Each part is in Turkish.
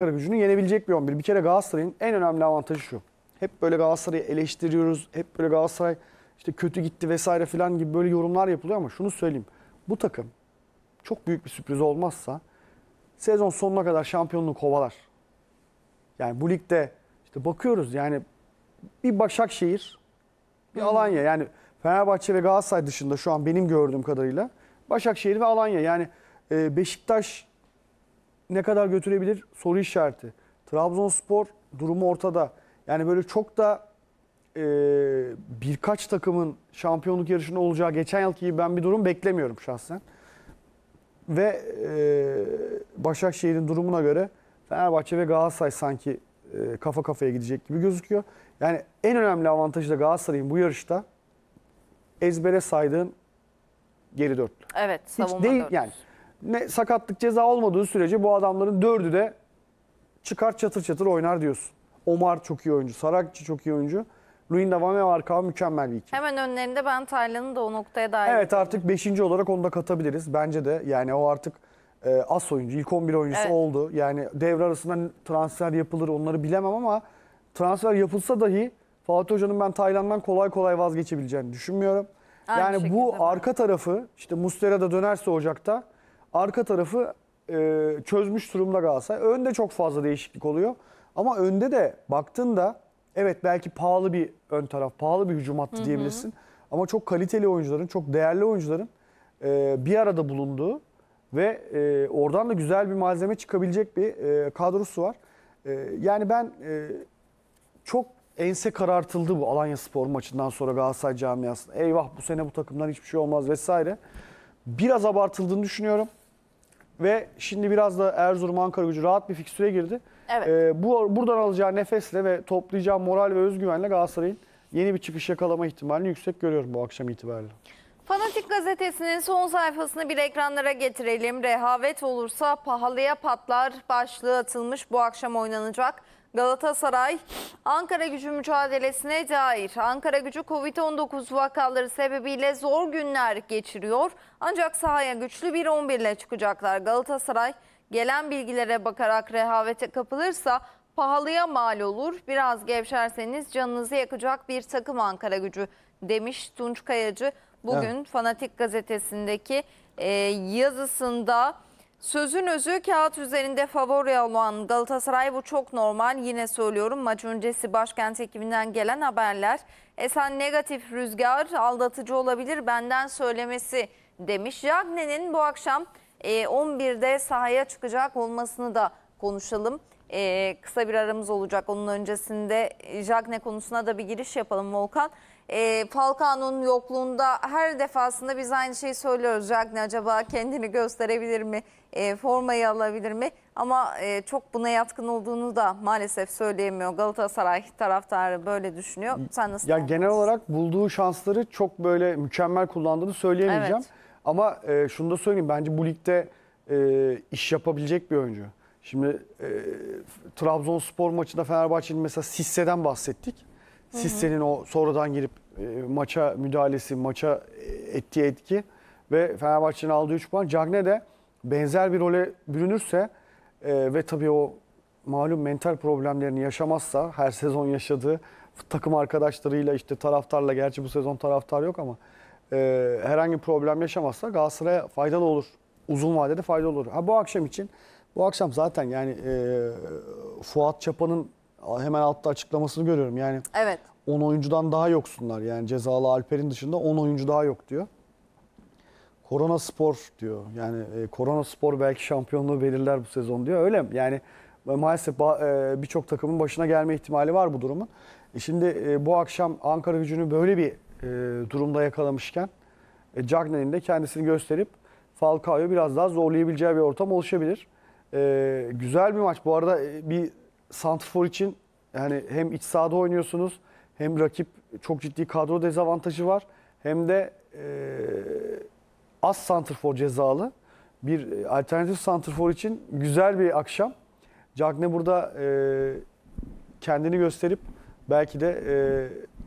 Ankara gücünü yenebilecek bir 11. Bir kere Galatasaray'ın en önemli avantajı şu. Hep böyle Galatasaray'ı eleştiriyoruz. Hep böyle Galatasaray işte kötü gitti vesaire filan gibi böyle yorumlar yapılıyor ama şunu söyleyeyim. Bu takım çok büyük bir sürpriz olmazsa sezon sonuna kadar şampiyonluğu kovalar. Yani bu ligde işte bakıyoruz yani bir Başakşehir, bir Alanya yani Fenerbahçe ve Galatasaray dışında şu an benim gördüğüm kadarıyla Başakşehir ve Alanya yani e, Beşiktaş ne kadar götürebilir soru işareti. Trabzonspor durumu ortada. Yani böyle çok da e, birkaç takımın şampiyonluk yarışında olacağı geçen yılki gibi ben bir durum beklemiyorum şahsen. Ve e, Başakşehir'in durumuna göre Fenerbahçe ve Galatasaray sanki e, kafa kafaya gidecek gibi gözüküyor. Yani en önemli avantajı da Galatasaray'ın bu yarışta ezbere saydığın geri dörtlü. Evet, Hiç değil, dörtlü. Yani ne sakatlık ceza olmadığı sürece bu adamların dördü de çıkar çatır çatır oynar diyorsun. Omar çok iyi oyuncu, Sarakçı çok iyi oyuncu. Luinda Vame Marka mükemmel bir ikili. Hemen önlerinde ben Taylan'ı da o noktaya dair. Evet artık 5. olarak onu da katabiliriz. Bence de yani o artık e, as oyuncu, ilk 11 oyuncusu Evet. oldu. Yani devre arasında transfer yapılır onları bilemem ama transfer yapılsa dahi Fatih Hoca'nın ben Taylan'dan kolay kolay vazgeçebileceğini düşünmüyorum. Aynı yani şekilde bu ben. arka tarafı işte Mustera'da dönerse Ocak'ta Arka tarafı e, çözmüş durumda Galatasaray. Önde çok fazla değişiklik oluyor. Ama önde de baktığında evet belki pahalı bir ön taraf, pahalı bir hücum hattı Hı -hı. diyebilirsin. Ama çok kaliteli oyuncuların, çok değerli oyuncuların e, bir arada bulunduğu ve e, oradan da güzel bir malzeme çıkabilecek bir e, kadrosu var. E, yani ben e, çok ense karartıldı bu Alanya Spor maçından sonra Galatasaray camiasında. Eyvah bu sene bu takımdan hiçbir şey olmaz vesaire. Biraz abartıldığını düşünüyorum. Ve şimdi biraz da Erzurum Ankara gücü rahat bir fikstüre girdi. Evet. Ee, bu Buradan alacağı nefesle ve toplayacağı moral ve özgüvenle Galatasaray'ın yeni bir çıkış yakalama ihtimalini yüksek görüyorum bu akşam itibariyle. Fanatik gazetesinin son sayfasını bir ekranlara getirelim. Rehavet olursa pahalıya patlar başlığı atılmış bu akşam oynanacak Galatasaray Ankara gücü mücadelesine dair Ankara gücü Covid-19 vakaları sebebiyle zor günler geçiriyor. Ancak sahaya güçlü bir 11 ile çıkacaklar. Galatasaray gelen bilgilere bakarak rehavete kapılırsa pahalıya mal olur. Biraz gevşerseniz canınızı yakacak bir takım Ankara gücü demiş Tunç Kayacı. Bugün evet. Fanatik gazetesindeki e, yazısında Sözün özü kağıt üzerinde favori olan Galatasaray bu çok normal. Yine söylüyorum maç öncesi başkent ekibinden gelen haberler. Esen negatif rüzgar aldatıcı olabilir benden söylemesi demiş. Jagne'nin bu akşam e, 11'de sahaya çıkacak olmasını da konuşalım. E, kısa bir aramız olacak onun öncesinde e, Jagne konusuna da bir giriş yapalım Volkan. E, Falcao'nun yokluğunda her defasında biz aynı şeyi söylüyoruz. Cagney acaba kendini gösterebilir mi? E, formayı alabilir mi? Ama e, çok buna yatkın olduğunu da maalesef söyleyemiyor. Galatasaray taraftarı böyle düşünüyor. Sen nasıl? Ya genel olarak bulduğu şansları çok böyle mükemmel kullandığını söyleyemeyeceğim. Evet. Ama e, şunu da söyleyeyim. Bence bu ligde e, iş yapabilecek bir oyuncu. Şimdi e, Trabzonspor maçında Fenerbahçe'nin mesela Sisse'den bahsettik. Sisse'nin o sonradan girip e, maça müdahalesi, maça e, ettiği etki ve Fenerbahçe'nin aldığı 3 puan. Cagne de benzer bir role bürünürse e, ve tabii o malum mental problemlerini yaşamazsa her sezon yaşadığı takım arkadaşlarıyla işte taraftarla gerçi bu sezon taraftar yok ama e, herhangi problem yaşamazsa Galatasaray'a faydalı olur. Uzun vadede faydalı olur. Ha bu akşam için bu akşam zaten yani e, Fuat Çapa'nın hemen altta açıklamasını görüyorum. Yani Evet. 10 oyuncudan daha yoksunlar. Yani cezalı Alper'in dışında 10 oyuncu daha yok diyor. Korona Spor diyor. Yani e, Korona Spor belki şampiyonluğu belirler bu sezon diyor. Öyle mi? Yani e, maalesef ba- e, birçok takımın başına gelme ihtimali var bu durumun. E, şimdi e, bu akşam Ankara gücünü böyle bir e, durumda yakalamışken e, Cagney'in de kendisini gösterip Falcao'yu biraz daha zorlayabileceği bir ortam oluşabilir. E, güzel bir maç. Bu arada e, bir Santrfor için yani hem iç sahada oynuyorsunuz hem rakip çok ciddi kadro dezavantajı var hem de e, az Santrfor cezalı bir alternatif Santrfor için güzel bir akşam. Cagne burada e, kendini gösterip belki de e,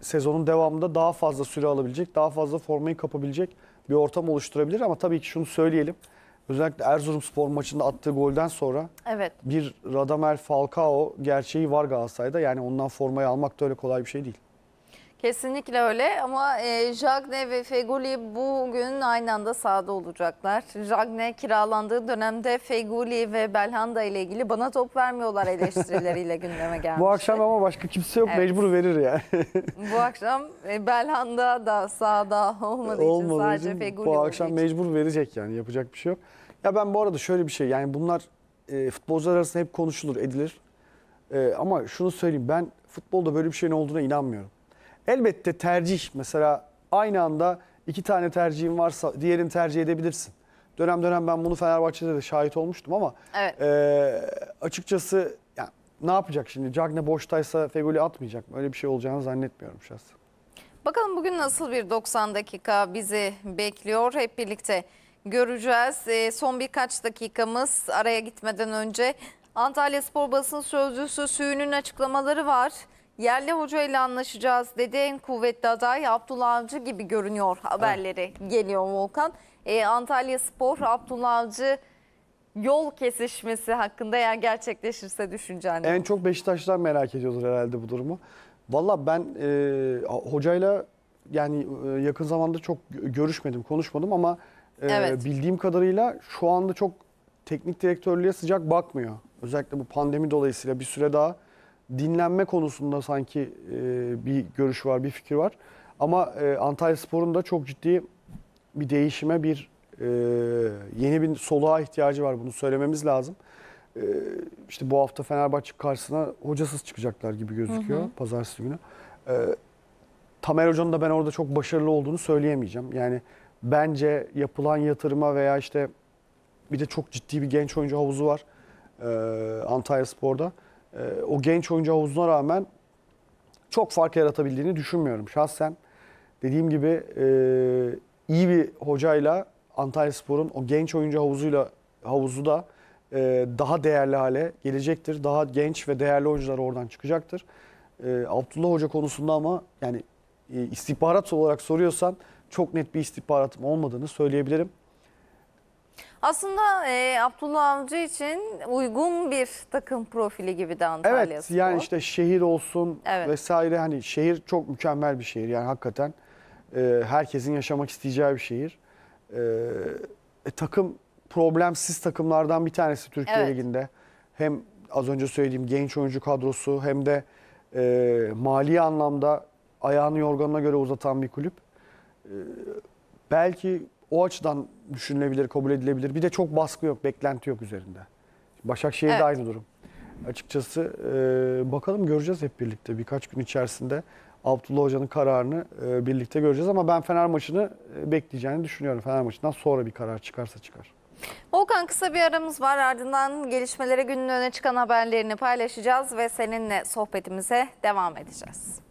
sezonun devamında daha fazla süre alabilecek, daha fazla formayı kapabilecek bir ortam oluşturabilir. Ama tabii ki şunu söyleyelim. Özellikle Erzurum spor maçında attığı golden sonra Evet. bir Radamel Falcao gerçeği var Galatasaray'da. Yani ondan formayı almak da öyle kolay bir şey değil. Kesinlikle öyle ama e, Jagne ve Feguli bugün aynı anda sahada olacaklar. Jagne kiralandığı dönemde Feguli ve Belhanda ile ilgili bana top vermiyorlar eleştirileriyle gündeme geldi. Bu akşam ama başka kimse yok evet. mecbur verir yani. bu akşam e, Belhanda da sahada olmadığı Olmadığı için sadece için, Feguli Bu akşam için. mecbur verecek yani yapacak bir şey yok. Ya ben bu arada şöyle bir şey yani bunlar e, futbolcular arasında hep konuşulur edilir. E, ama şunu söyleyeyim ben futbolda böyle bir şeyin olduğuna inanmıyorum. Elbette tercih mesela aynı anda iki tane tercihin varsa diğerini tercih edebilirsin. Dönem dönem ben bunu Fenerbahçe'de de şahit olmuştum ama evet. e, açıkçası yani ne yapacak şimdi? Cagne boştaysa Fegoli atmayacak mı? Öyle bir şey olacağını zannetmiyorum şahsen. Bakalım bugün nasıl bir 90 dakika bizi bekliyor hep birlikte göreceğiz. E, son birkaç dakikamız araya gitmeden önce Antalya Spor Basın Sözcüsü Süyünün açıklamaları var yerli hoca ile anlaşacağız dedi. En kuvvetli aday Abdullah Avcı gibi görünüyor haberleri evet. geliyor Volkan. Ee, Antalya Spor Abdullah Avcı yol kesişmesi hakkında eğer gerçekleşirse düşüncen En çok Beşiktaşlar merak ediyordur herhalde bu durumu. Valla ben e, hocayla yani e, yakın zamanda çok görüşmedim, konuşmadım ama e, evet. bildiğim kadarıyla şu anda çok teknik direktörlüğe sıcak bakmıyor. Özellikle bu pandemi dolayısıyla bir süre daha dinlenme konusunda sanki e, bir görüş var, bir fikir var. Ama e, Antalya Spor'un da çok ciddi bir değişime, bir e, yeni bir soluğa ihtiyacı var. Bunu söylememiz lazım. E, işte bu hafta Fenerbahçe karşısına hocasız çıkacaklar gibi gözüküyor hı hı. pazartesi günü. E, Tamer Hoca'nın da ben orada çok başarılı olduğunu söyleyemeyeceğim. Yani bence yapılan yatırıma veya işte bir de çok ciddi bir genç oyuncu havuzu var e, Antalya Spor'da e, o genç oyuncu havuzuna rağmen çok fark yaratabildiğini düşünmüyorum şahsen. Dediğim gibi e, iyi bir hocayla Antalya Spor'un o genç oyuncu havuzuyla havuzu da e, daha değerli hale gelecektir. Daha genç ve değerli oyuncular oradan çıkacaktır. E, Abdullah Hoca konusunda ama yani e, istihbarat olarak soruyorsan çok net bir istihbaratım olmadığını söyleyebilirim. Aslında e, Abdullah Avcı için uygun bir takım profili gibi de Antalya Evet Spor. yani işte şehir olsun Evet. vesaire hani şehir çok mükemmel bir şehir yani hakikaten e, herkesin yaşamak isteyeceği bir şehir. E, e, takım problemsiz takımlardan bir tanesi Türkiye Evet. Ligi'nde. Hem az önce söylediğim genç oyuncu kadrosu hem de e, mali anlamda ayağını yorganına göre uzatan bir kulüp. E, belki o açıdan düşünülebilir, kabul edilebilir. Bir de çok baskı yok, beklenti yok üzerinde. Başakşehir'de evet. aynı durum. Açıkçası e, bakalım göreceğiz hep birlikte birkaç gün içerisinde. Abdullah Hoca'nın kararını e, birlikte göreceğiz ama ben Fener maçını e, bekleyeceğini düşünüyorum. Fener maçından sonra bir karar çıkarsa çıkar. Volkan kısa bir aramız var ardından gelişmelere günün öne çıkan haberlerini paylaşacağız ve seninle sohbetimize devam edeceğiz.